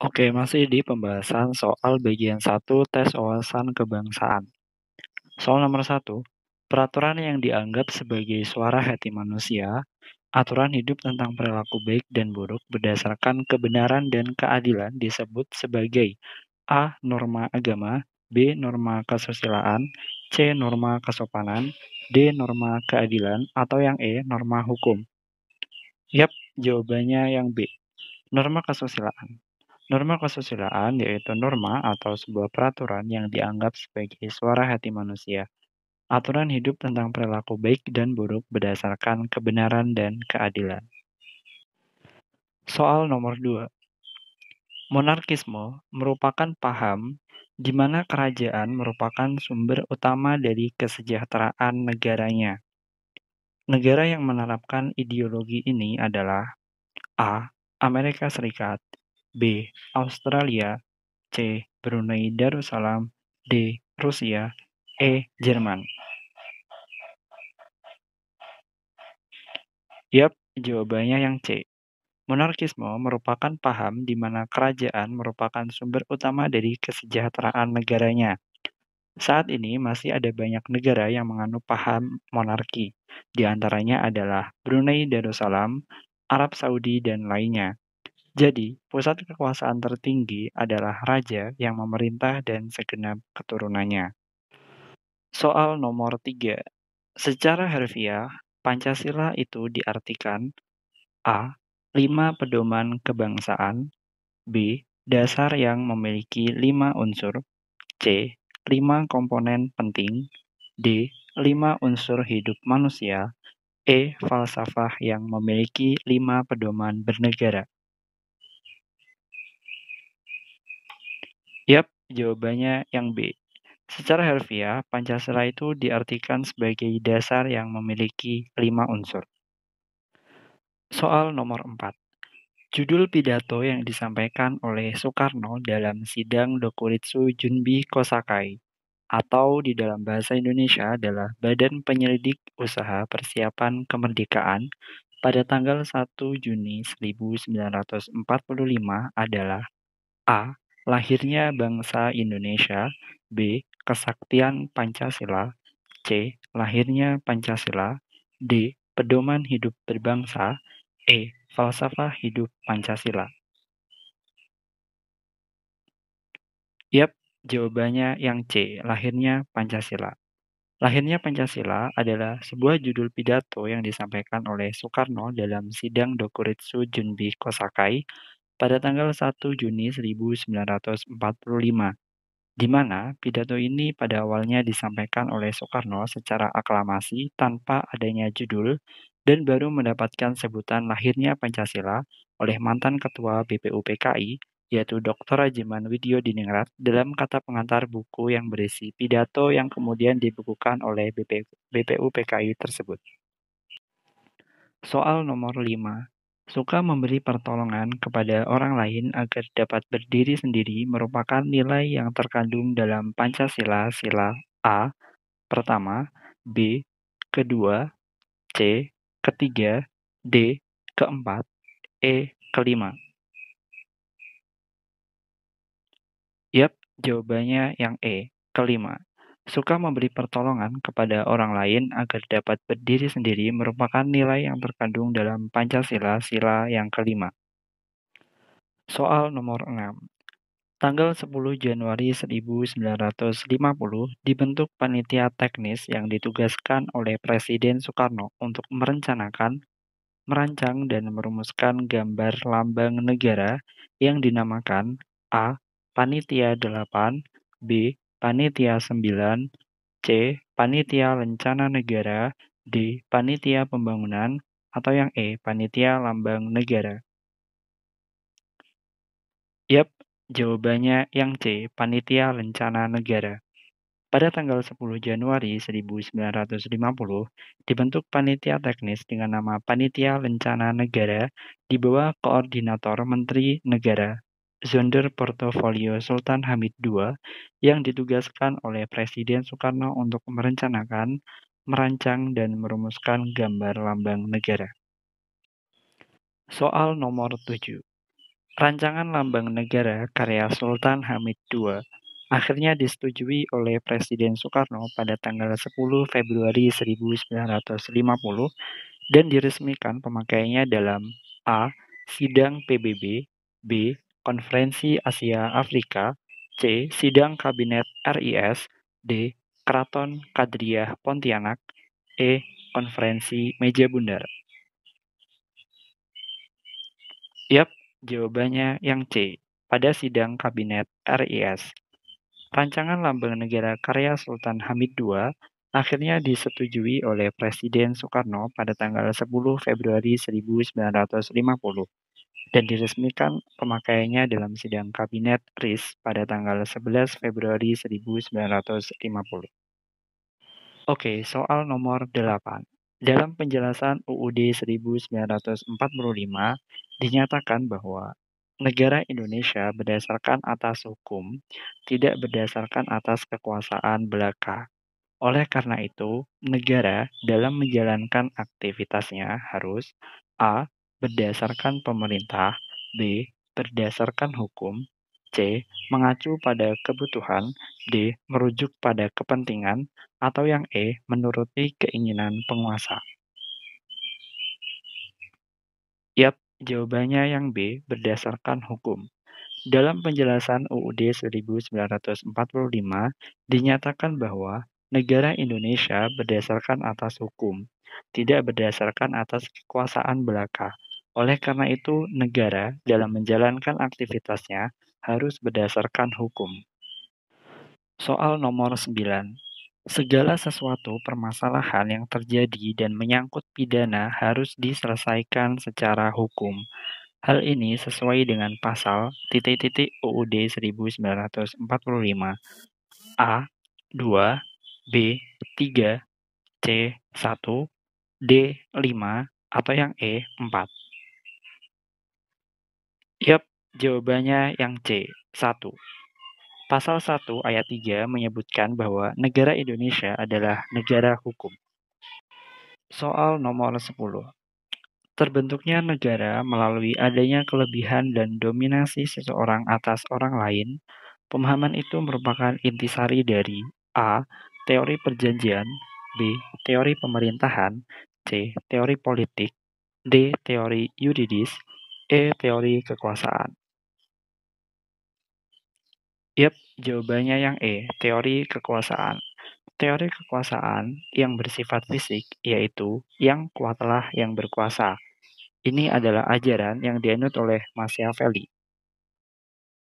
Oke, masih di pembahasan soal bagian 1 tes wawasan kebangsaan. Soal nomor 1, peraturan yang dianggap sebagai suara hati manusia, aturan hidup tentang perilaku baik dan buruk berdasarkan kebenaran dan keadilan disebut sebagai A. Norma agama, B. Norma kesusilaan, C. Norma kesopanan, D. Norma keadilan, atau yang E. Norma hukum. Yap, jawabannya yang B. Norma kesusilaan. Norma kesusilaan yaitu norma atau sebuah peraturan yang dianggap sebagai suara hati manusia. Aturan hidup tentang perilaku baik dan buruk berdasarkan kebenaran dan keadilan. Soal nomor dua. Monarkisme merupakan paham di mana kerajaan merupakan sumber utama dari kesejahteraan negaranya. Negara yang menerapkan ideologi ini adalah A. Amerika Serikat B. Australia C. Brunei Darussalam D. Rusia E. Jerman Yap, jawabannya yang C. Monarkisme merupakan paham di mana kerajaan merupakan sumber utama dari kesejahteraan negaranya. Saat ini masih ada banyak negara yang menganut paham monarki, di antaranya adalah Brunei Darussalam, Arab Saudi, dan lainnya. Jadi, pusat kekuasaan tertinggi adalah raja yang memerintah dan segenap keturunannya. Soal nomor tiga, Secara harfiah, Pancasila itu diartikan A. Lima pedoman kebangsaan B. Dasar yang memiliki lima unsur C. Lima komponen penting D. Lima unsur hidup manusia E. Falsafah yang memiliki lima pedoman bernegara Yap, jawabannya yang B. Secara harfiah, Pancasila itu diartikan sebagai dasar yang memiliki lima unsur. Soal nomor empat, Judul pidato yang disampaikan oleh Soekarno dalam sidang Dokuritsu Junbi Kosakai atau di dalam bahasa Indonesia adalah Badan Penyelidik Usaha Persiapan Kemerdekaan pada tanggal 1 Juni 1945 adalah A lahirnya bangsa Indonesia, B. kesaktian Pancasila, C. lahirnya Pancasila, D. pedoman hidup berbangsa, E. falsafah hidup Pancasila. Yap, jawabannya yang C, lahirnya Pancasila. Lahirnya Pancasila adalah sebuah judul pidato yang disampaikan oleh Soekarno dalam sidang dokuritsu Junbi Kosakai pada tanggal 1 Juni 1945, di mana pidato ini pada awalnya disampaikan oleh Soekarno secara aklamasi tanpa adanya judul dan baru mendapatkan sebutan lahirnya Pancasila oleh mantan ketua BPUPKI yaitu Dr. Ajiman Widyo Diningrat dalam kata pengantar buku yang berisi pidato yang kemudian dibukukan oleh BPUPKI tersebut. Soal nomor 5. Suka memberi pertolongan kepada orang lain agar dapat berdiri sendiri merupakan nilai yang terkandung dalam Pancasila sila A pertama, B kedua, C ketiga, D keempat, E kelima. Yap, jawabannya yang E, kelima. Suka memberi pertolongan kepada orang lain agar dapat berdiri sendiri merupakan nilai yang terkandung dalam Pancasila sila yang kelima. Soal nomor 6. Tanggal 10 Januari 1950 dibentuk panitia teknis yang ditugaskan oleh Presiden Soekarno untuk merencanakan, merancang dan merumuskan gambar lambang negara yang dinamakan A. Panitia 8, B. Panitia 9, C. Panitia Lencana Negara, D. Panitia Pembangunan, atau yang E. Panitia Lambang Negara. Yap, jawabannya yang C. Panitia Lencana Negara. Pada tanggal 10 Januari 1950, dibentuk panitia teknis dengan nama Panitia Lencana Negara di bawah Koordinator Menteri Negara Zonder Portofolio Sultan Hamid II yang ditugaskan oleh Presiden Soekarno untuk merencanakan, merancang, dan merumuskan gambar lambang negara. Soal nomor 7 Rancangan lambang negara karya Sultan Hamid II akhirnya disetujui oleh Presiden Soekarno pada tanggal 10 Februari 1950 dan diresmikan pemakaiannya dalam A. Sidang PBB B. Konferensi Asia Afrika, C. Sidang Kabinet RIS, D. Keraton Kadriah Pontianak, E. Konferensi Meja Bundar. Yap, jawabannya yang C. Pada sidang Kabinet RIS. Rancangan Lambang Negara karya Sultan Hamid II akhirnya disetujui oleh Presiden Soekarno pada tanggal 10 Februari 1950 dan diresmikan pemakaiannya dalam sidang kabinet RIS pada tanggal 11 Februari 1950. Oke, soal nomor 8. Dalam penjelasan UUD 1945 dinyatakan bahwa negara Indonesia berdasarkan atas hukum, tidak berdasarkan atas kekuasaan belaka. Oleh karena itu, negara dalam menjalankan aktivitasnya harus A berdasarkan pemerintah, B. berdasarkan hukum, C. mengacu pada kebutuhan, D. merujuk pada kepentingan, atau yang E. menuruti keinginan penguasa. Yap, jawabannya yang B. berdasarkan hukum. Dalam penjelasan UUD 1945 dinyatakan bahwa negara Indonesia berdasarkan atas hukum, tidak berdasarkan atas kekuasaan belaka. Oleh karena itu, negara dalam menjalankan aktivitasnya harus berdasarkan hukum. Soal nomor 9. Segala sesuatu permasalahan yang terjadi dan menyangkut pidana harus diselesaikan secara hukum. Hal ini sesuai dengan pasal titik-titik UUD 1945 A 2 B 3 C 1 D 5 atau yang E 4. Jawabannya yang C, 1. Pasal 1 ayat 3 menyebutkan bahwa negara Indonesia adalah negara hukum. Soal nomor 10. Terbentuknya negara melalui adanya kelebihan dan dominasi seseorang atas orang lain. Pemahaman itu merupakan intisari dari A. Teori perjanjian B. Teori pemerintahan C. Teori politik D. Teori yuridis E. Teori kekuasaan Yap, jawabannya yang E, teori kekuasaan. Teori kekuasaan yang bersifat fisik yaitu yang kuatlah yang berkuasa. Ini adalah ajaran yang dianut oleh Machiavelli